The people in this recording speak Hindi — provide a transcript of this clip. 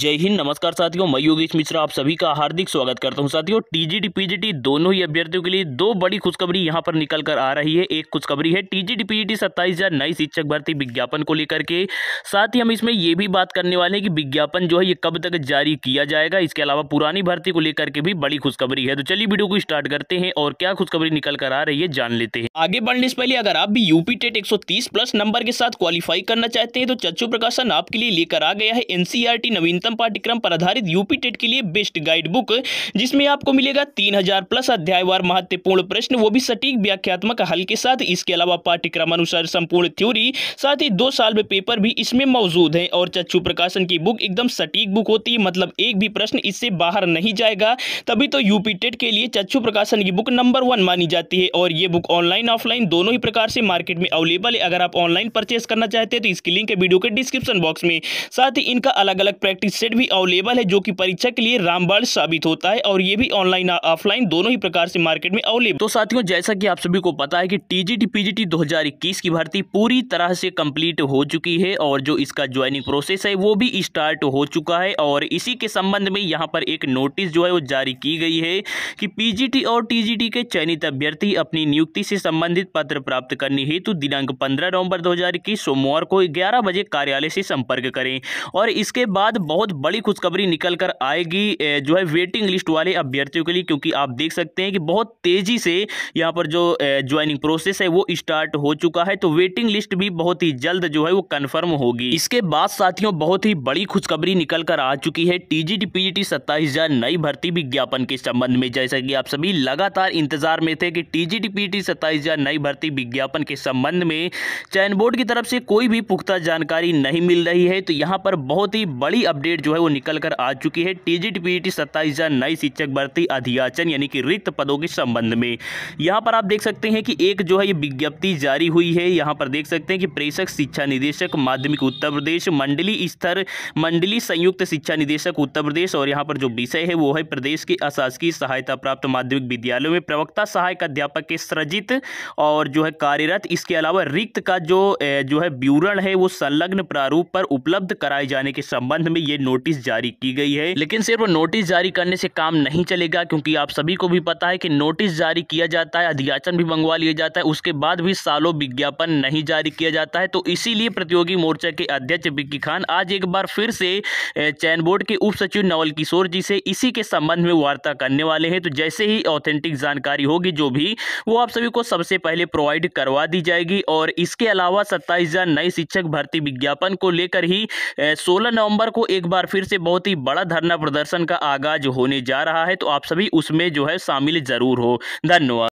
जय हिंद नमस्कार साथियों मैं योगेश मिश्रा आप सभी का हार्दिक स्वागत करता हूं साथियों टीजीडी पीजीटी दोनों ही अभ्यर्थियों के लिए दो बड़ी खुशखबरी यहां पर निकल कर आ रही है एक खुशखबरी है टीजीडी पीजीटी सत्ताईस हजार नई शिक्षक भर्ती विज्ञापन को लेकर के साथ ही हम इसमें यह भी बात करने वाले हैं कि विज्ञापन जो है ये कब तक जारी किया जाएगा इसके अलावा पुरानी भर्ती को लेकर के भी बड़ी खुशखबरी है तो चलिए वीडियो को स्टार्ट करते हैं और क्या खुशखबरी निकल कर आ रही है जान लेते हैं आगे बढ़ने से पहले अगर आप भी यूपी टेट एक प्लस नंबर के साथ क्वालिफाई करना चाहते हैं तो चच्चू प्रकाशन आपके लिए लेकर आ गया है एनसीआरटी e नवीन नवीनतम पाठ्यक्रम पर आधारित यूपी टेट के लिए बेस्ट गाइड बुक जिसमें आपको मिलेगा तीन हजार प्लस अध्यायवार महत्वपूर्ण प्रश्न वो भी सटीक व्याख्यात्मक हल के साथ इसके अलावा पाठ्यक्रम अनुसार संपूर्ण थ्योरी साथ ही दो साल में पेपर भी इसमें मौजूद है और चच्चू प्रकाशन की बुक एकदम सटीक बुक होती है मतलब एक भी प्रश्न इससे बाहर नहीं जाएगा तभी तो यूपी टेट के लिए चच्चू प्रकाशन की बुक नंबर वन मानी जाती है और ये बुक ऑनलाइन ऑफलाइन दोनों ही प्रकार से मार्केट में अवेलेबल है अगर आप ऑनलाइन परचेस करना चाहते हैं तो इसकी लिंक है वीडियो के डिस्क्रिप्शन बॉक्स में साथ ही इनका अलग अलग प्रैक्टिस प्रैक्टिस सेट भी अवेलेबल है जो कि परीक्षा के लिए रामबाण साबित होता है और ये भी ऑनलाइन ऑफलाइन दोनों ही प्रकार से मार्केट में अवेलेबल तो साथियों जैसा कि आप सभी को पता है कि टीजीटी पीजीटी 2021 की भर्ती पूरी तरह से कंप्लीट हो चुकी है और जो इसका ज्वाइनिंग प्रोसेस है वो भी स्टार्ट हो चुका है और इसी के संबंध में यहाँ पर एक नोटिस जो है वो जारी की गई है कि पीजीटी और टीजीटी के चयनित अभ्यर्थी अपनी नियुक्ति से संबंधित पत्र प्राप्त करने हेतु दिनांक पंद्रह नवम्बर दो सोमवार को ग्यारह बजे कार्यालय से संपर्क करें और इसके बाद बहुत बड़ी खुशखबरी निकल कर आएगी जो है वेटिंग लिस्ट वाले अभ्यर्थियों के लिए क्योंकि आप देख सकते हैं कि बहुत तेज़ी से यहाँ पर जो ज्वाइनिंग प्रोसेस है वो स्टार्ट हो चुका है तो वेटिंग लिस्ट भी बहुत ही जल्द जो है वो कन्फर्म होगी इसके बाद साथियों बहुत ही बड़ी खुशखबरी निकल कर आ चुकी है टीजीटी पीजीटी सत्ताईस नई भर्ती विज्ञापन के संबंध में जैसा कि आप सभी लगातार इंतजार में थे कि टीजीटी पीजीटी सत्ताईस नई भर्ती विज्ञापन के संबंध में चयन बोर्ड की तरफ से कोई भी पुख्ता जानकारी नहीं मिल रही है तो यहाँ पर बहुत ही बड़ी अपडेट अपडेट जो है वो निकल कर आ चुकी है टीजीटी पीजीटी सत्ताईस हजार नई शिक्षक भर्ती अधियाचन यानी कि रिक्त पदों के संबंध में यहाँ पर आप देख सकते हैं कि एक जो है ये विज्ञप्ति जारी हुई है यहाँ पर देख सकते हैं कि प्रेषक शिक्षा निदेशक माध्यमिक उत्तर प्रदेश मंडली स्तर मंडली संयुक्त शिक्षा निदेशक उत्तर प्रदेश और यहाँ पर जो विषय है वो है प्रदेश के अशासकीय सहायता प्राप्त माध्यमिक विद्यालयों में प्रवक्ता सहायक अध्यापक के सृजित और जो है कार्यरत इसके अलावा रिक्त का जो जो है विवरण है वो संलग्न प्रारूप पर उपलब्ध कराए जाने के संबंध में ये नोटिस जारी की गई है लेकिन सिर्फ नोटिस जारी करने से काम नहीं चलेगा क्योंकि आप सभी को भी पता है कि नोटिस जारी किया जाता है अधियाचन भी मंगवा लिया जाता है उसके बाद भी सालों विज्ञापन नहीं जारी किया जाता है तो इसीलिए प्रतियोगी मोर्चा के अध्यक्ष बिक्की खान आज एक बार फिर से चयन बोर्ड के उप सचिव नवल किशोर जी से इसी के संबंध में वार्ता करने वाले हैं तो जैसे ही ऑथेंटिक जानकारी होगी जो भी वो आप सभी को सबसे पहले प्रोवाइड करवा दी जाएगी और इसके अलावा सत्ताईस नए शिक्षक भर्ती विज्ञापन को लेकर ही सोलह नवंबर को एक एक बार फिर से बहुत ही बड़ा धरना प्रदर्शन का आगाज होने जा रहा है तो आप सभी उसमें जो है शामिल जरूर हो धन्यवाद